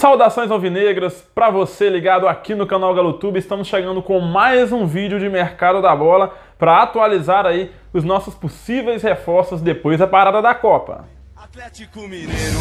Saudações alvinegras para você ligado aqui no canal GaloTube. Estamos chegando com mais um vídeo de mercado da bola para atualizar aí os nossos possíveis reforços depois da parada da Copa. Atlético Mineiro,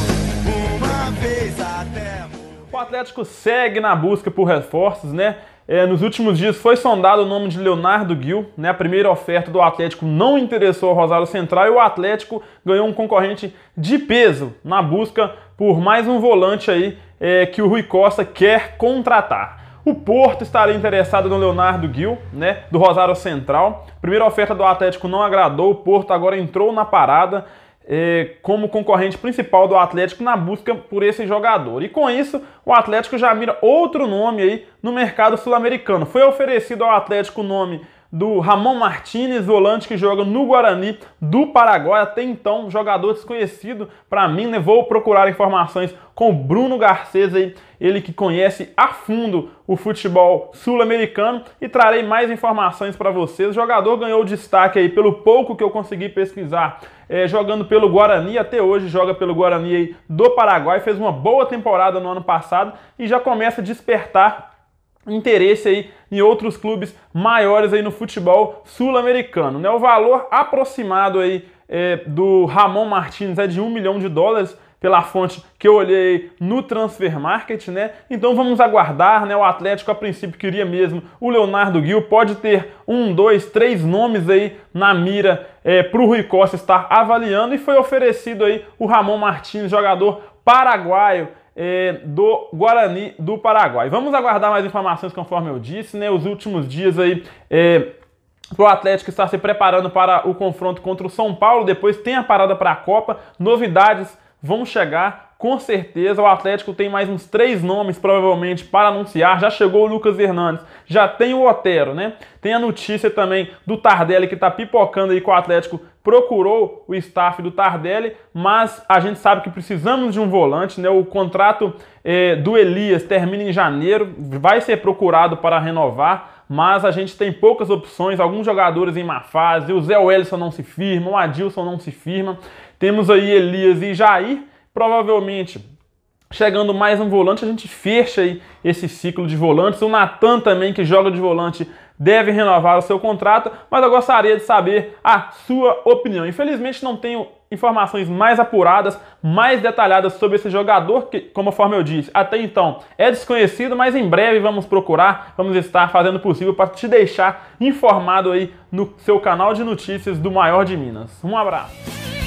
uma vez até o Atlético segue na busca por reforços, né? É, nos últimos dias foi sondado o nome de Leonardo Gil, né? A primeira oferta do Atlético não interessou ao Rosário Central e o Atlético ganhou um concorrente de peso na busca por mais um volante aí é, que o Rui Costa quer contratar. O Porto estaria interessado no Leonardo Gil, né, do Rosário Central. Primeira oferta do Atlético não agradou, o Porto agora entrou na parada é, como concorrente principal do Atlético na busca por esse jogador. E com isso, o Atlético já mira outro nome aí no mercado sul-americano. Foi oferecido ao Atlético o nome do Ramon Martinez, volante que joga no Guarani do Paraguai, até então jogador desconhecido para mim, né? Vou procurar informações com o Bruno Garcês aí, ele que conhece a fundo o futebol sul-americano e trarei mais informações para vocês. O jogador ganhou destaque aí pelo pouco que eu consegui pesquisar, é, jogando pelo Guarani, até hoje joga pelo Guarani aí, do Paraguai, fez uma boa temporada no ano passado e já começa a despertar interesse aí em outros clubes maiores aí no futebol sul-americano. Né? O valor aproximado aí é, do Ramon Martins é de um milhão de dólares pela fonte que eu olhei no Transfer Market, né? Então vamos aguardar, né? O Atlético a princípio queria mesmo o Leonardo Gil, pode ter um, dois, três nomes aí na mira é, para o Rui Costa estar avaliando e foi oferecido aí o Ramon Martins, jogador paraguaio é, do Guarani do Paraguai. Vamos aguardar mais informações, conforme eu disse, né? Os últimos dias aí. É, o Atlético está se preparando para o confronto contra o São Paulo. Depois tem a parada para a Copa. Novidades vão chegar com certeza o Atlético tem mais uns três nomes provavelmente para anunciar. Já chegou o Lucas Hernandes, já tem o Otero, né? Tem a notícia também do Tardelli que está pipocando aí com o Atlético procurou o staff do Tardelli, mas a gente sabe que precisamos de um volante, né? O contrato eh, do Elias termina em janeiro, vai ser procurado para renovar, mas a gente tem poucas opções, alguns jogadores em má fase, o Zé Wellison não se firma, o Adilson não se firma, temos aí Elias e Jair, Provavelmente, chegando mais um volante, a gente fecha aí esse ciclo de volantes. O Natan também, que joga de volante, deve renovar o seu contrato, mas eu gostaria de saber a sua opinião. Infelizmente, não tenho informações mais apuradas, mais detalhadas sobre esse jogador, que, como forma eu disse, até então é desconhecido, mas em breve vamos procurar, vamos estar fazendo o possível para te deixar informado aí no seu canal de notícias do Maior de Minas. Um abraço!